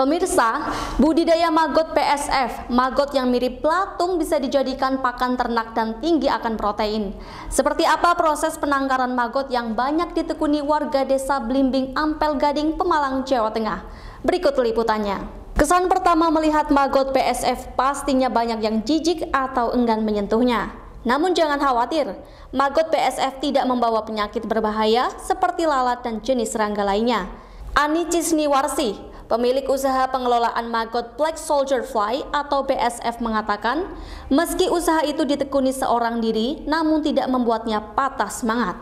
Pemirsa, budidaya maggot PSF, maggot yang mirip pelatung bisa dijadikan pakan ternak dan tinggi akan protein. Seperti apa proses penangkaran maggot yang banyak ditekuni warga desa Blimbing Ampel Gading, Pemalang, Jawa Tengah? Berikut liputannya. Kesan pertama melihat maggot PSF pastinya banyak yang jijik atau enggan menyentuhnya. Namun jangan khawatir, maggot PSF tidak membawa penyakit berbahaya seperti lalat dan jenis serangga lainnya. Ani Cisniwarsi, Pemilik usaha pengelolaan Magot Black Soldier Fly atau BSF mengatakan, meski usaha itu ditekuni seorang diri, namun tidak membuatnya patah semangat.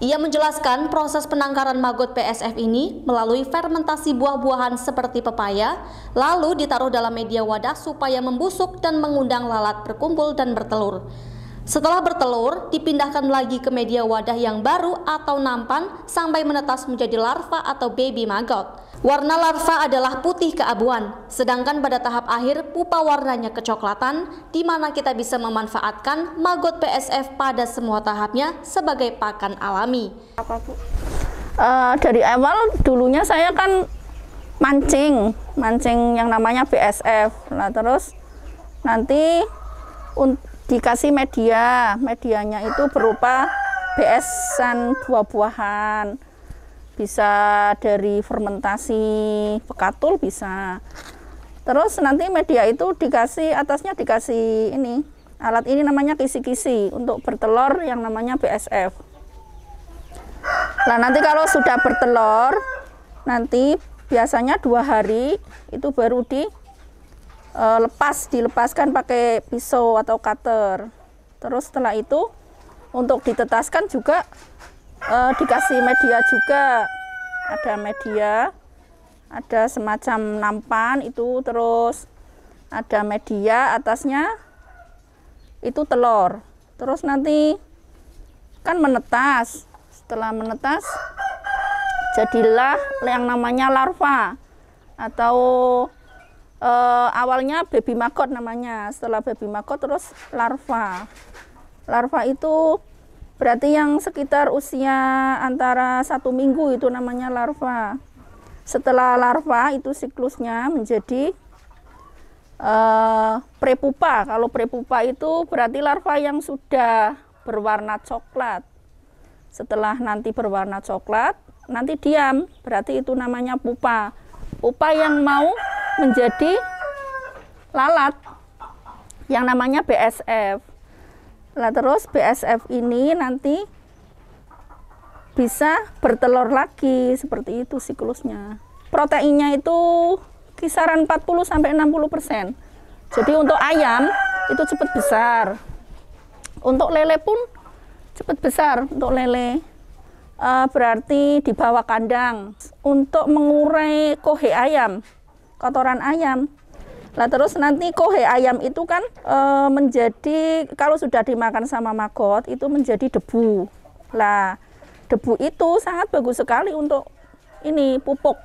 Ia menjelaskan proses penangkaran maggot PSF ini melalui fermentasi buah-buahan seperti pepaya, lalu ditaruh dalam media wadah supaya membusuk dan mengundang lalat berkumpul dan bertelur. Setelah bertelur, dipindahkan lagi ke media wadah yang baru atau nampan sampai menetas menjadi larva atau baby maggot. Warna larva adalah putih keabuan, sedangkan pada tahap akhir pupa warnanya kecoklatan, di mana kita bisa memanfaatkan maggot PSF pada semua tahapnya sebagai pakan alami. Apa bu? Uh, dari awal dulunya saya kan mancing, mancing yang namanya PSF, Nah terus nanti dikasih media, medianya itu berupa BS-an buah-buahan bisa dari fermentasi pekatul bisa terus nanti media itu dikasih atasnya dikasih ini alat ini namanya kisi-kisi untuk bertelur yang namanya BSF nah nanti kalau sudah bertelur nanti biasanya dua hari itu baru di e, lepas dilepaskan pakai pisau atau cutter terus setelah itu untuk ditetaskan juga uh, dikasih media juga ada media ada semacam nampan itu terus ada media atasnya itu telur terus nanti kan menetas setelah menetas jadilah yang namanya larva atau eh, awalnya baby maggot namanya setelah baby maggot terus larva larva itu Berarti yang sekitar usia antara satu minggu itu namanya larva. Setelah larva itu siklusnya menjadi uh, prepupa. Kalau prepupa itu berarti larva yang sudah berwarna coklat. Setelah nanti berwarna coklat, nanti diam. Berarti itu namanya pupa. Pupa yang mau menjadi lalat yang namanya BSF. Nah, terus BSF ini nanti bisa bertelur lagi seperti itu siklusnya. Proteinnya itu kisaran 40 sampai 60%. Jadi untuk ayam itu cepat besar. Untuk lele pun cepat besar untuk lele. Uh, berarti di bawah kandang untuk mengurai kohe ayam, kotoran ayam lah terus nanti kohe ayam itu kan e, menjadi kalau sudah dimakan sama maggot itu menjadi debu. Lah debu itu sangat bagus sekali untuk ini pupuk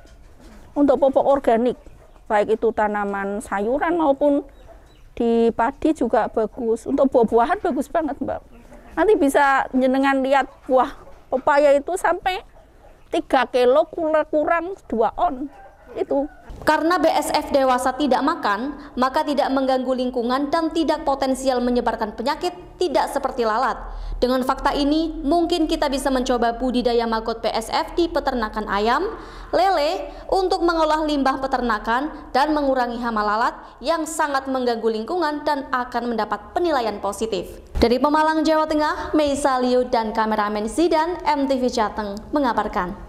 untuk pupuk organik baik itu tanaman sayuran maupun di padi juga bagus untuk buah-buahan bagus banget mbak nanti bisa nyenengan lihat buah pepaya itu sampai 3 kilo kurang 2 on itu karena BSF dewasa tidak makan, maka tidak mengganggu lingkungan dan tidak potensial menyebarkan penyakit tidak seperti lalat. Dengan fakta ini, mungkin kita bisa mencoba budidaya maggot BSF di peternakan ayam, lele, untuk mengolah limbah peternakan dan mengurangi hama lalat yang sangat mengganggu lingkungan dan akan mendapat penilaian positif. Dari Pemalang, Jawa Tengah, Meisa Liu dan kameramen Sidan MTV Jateng mengabarkan.